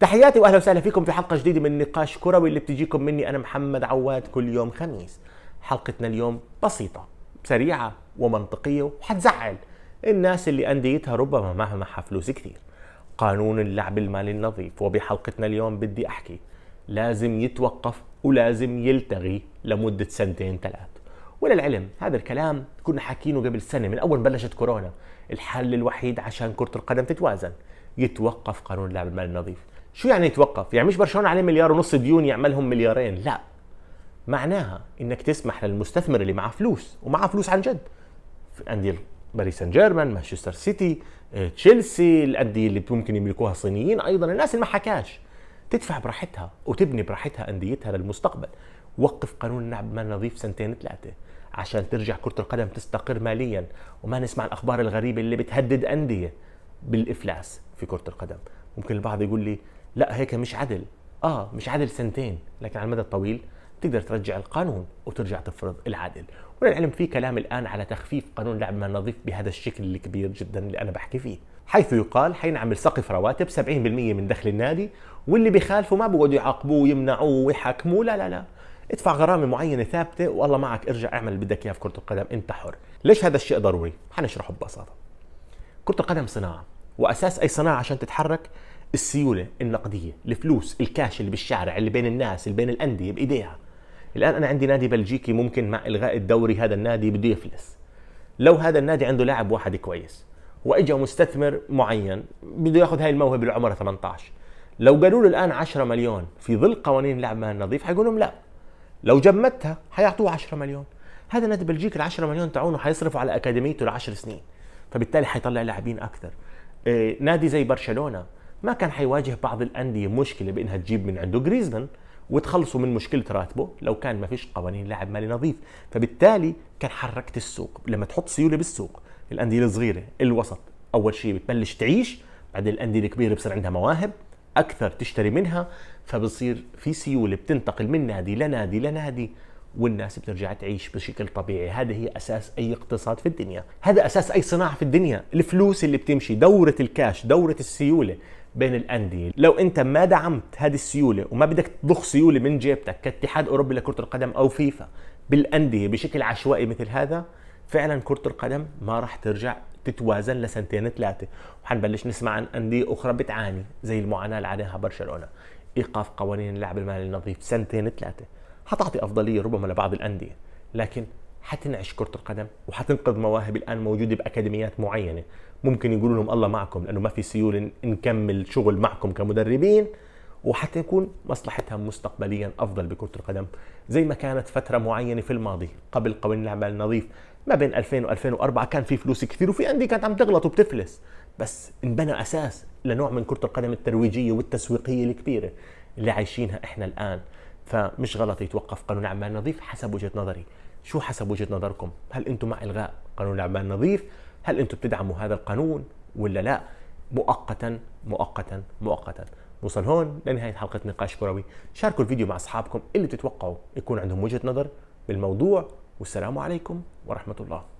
تحياتي واهلا وسهلا فيكم في حلقه جديده من نقاش كروي اللي بتجيكم مني انا محمد عواد كل يوم خميس حلقتنا اليوم بسيطه سريعه ومنطقيه وحتزعل الناس اللي انديتها ربما ما معها فلوس كثير قانون اللعب المالي النظيف وبحلقتنا اليوم بدي احكي لازم يتوقف ولازم يلتغي لمده سنتين ثلاث وللعلم هذا الكلام كنا حاكينه قبل سنه من اول بلشت كورونا الحل الوحيد عشان كره القدم تتوازن يتوقف قانون اللعب المالي النظيف شو يعني يتوقف؟ يعني مش برشلونه عليه مليار ونص ديون يعملهم مليارين، لا معناها انك تسمح للمستثمر اللي معه فلوس ومعه فلوس عن جد في الانديه باريس سان جيرمان، مانشستر سيتي، آه، تشيلسي، الانديه اللي ممكن يملكوها صينيين ايضا، الناس اللي ما حكاش تدفع براحتها وتبني براحتها انديتها للمستقبل، وقف قانون النعب ما نظيف سنتين ثلاثه عشان ترجع كرة القدم تستقر ماليا وما نسمع الأخبار الغريبة اللي بتهدد أندية بالإفلاس في كرة القدم ممكن البعض يقول لي لا هيك مش عدل اه مش عدل سنتين لكن على المدى الطويل تقدر ترجع القانون وترجع تفرض العدل وللعلم في كلام الان على تخفيف قانون لعب ما نظيف بهذا الشكل الكبير جدا اللي انا بحكي فيه حيث يقال حينعمل سقف رواتب 70% من دخل النادي واللي بخالفه ما بيقعدوا يعاقبوه ويمنعوه ويحاكموه لا لا لا ادفع غرامه معينه ثابته والله معك ارجع اعمل اللي بدك اياه في كره القدم انت حر ليش هذا الشيء ضروري حنشرحه ببساطه كره القدم صناعه واساس اي صناعه عشان تتحرك السيوله النقديه الفلوس الكاش اللي بالشارع اللي بين الناس اللي بين الانديه بايديها الان انا عندي نادي بلجيكي ممكن مع الغاء الدوري هذا النادي بده يفلس لو هذا النادي عنده لاعب واحد كويس واجا مستثمر معين بده ياخذ هاي الموهبه اللي عمرها 18 لو قالوا له الان 10 مليون في ظل قوانين اللعب مال النظيف حيقول لهم لا لو جمدتها حيعطوه 10 مليون هذا نادي بلجيك ال 10 مليون تاعونه حيصرفوا على اكاديميته ل 10 سنين فبالتالي حيطلع لاعبين اكثر آه، نادي زي برشلونه ما كان حيواجه بعض الانديه مشكله بانها تجيب من عنده جريزمان وتخلصوا من مشكله راتبه لو كان ما فيش قوانين لاعب مالي نظيف فبالتالي كان حركت السوق لما تحط سيوله بالسوق الانديه الصغيره الوسط اول شيء بتبلش تعيش بعدين الانديه الكبيره بصير عندها مواهب اكثر تشتري منها فبصير في سيوله بتنتقل من نادي لنادي لنادي والناس بترجع تعيش بشكل طبيعي هذا هي اساس اي اقتصاد في الدنيا هذا اساس اي صناعه في الدنيا الفلوس اللي بتمشي دوره الكاش دوره السيوله بين الانديه لو انت ما دعمت هذه السيوله وما بدك تضخ سيوله من جيبتك كاتحاد اوروبي لكره القدم او فيفا بالانديه بشكل عشوائي مثل هذا فعلا كره القدم ما راح ترجع تتوازن لسنتين ثلاثه وحنبلش نسمع عن انديه اخرى بتعاني زي المعاناه اللي عليها برشلونه ايقاف قوانين اللعب المالي النظيف سنتين ثلاثه حتعطي افضليه ربما لبعض الانديه لكن حتنعش كره القدم وحتنقذ مواهب الان موجوده باكاديميات معينه ممكن يقولوا لهم الله معكم لانه ما في سيول نكمل شغل معكم كمدربين وحتى يكون مصلحتها مستقبليا افضل بكره القدم زي ما كانت فتره معينه في الماضي قبل قوانين اللعب النظيف ما بين 2000 و2004 كان في فلوس كثير وفي انديه كانت عم تغلط وبتفلس بس انبنى اساس لنوع من كره القدم الترويجيه والتسويقيه الكبيره اللي عايشينها احنا الان فمش غلط يتوقف قانون الاعمال النظيف حسب وجهه نظري شو حسب وجهه نظركم؟ هل انتم مع الغاء قانون الاعمال النظيف؟ هل انتم بتدعموا هذا القانون ولا لا؟ مؤقتا مؤقتا مؤقتا نوصل هون لنهايه حلقه نقاش كروي، شاركوا الفيديو مع اصحابكم اللي بتتوقعوا يكون عندهم وجهه نظر بالموضوع والسلام عليكم ورحمه الله.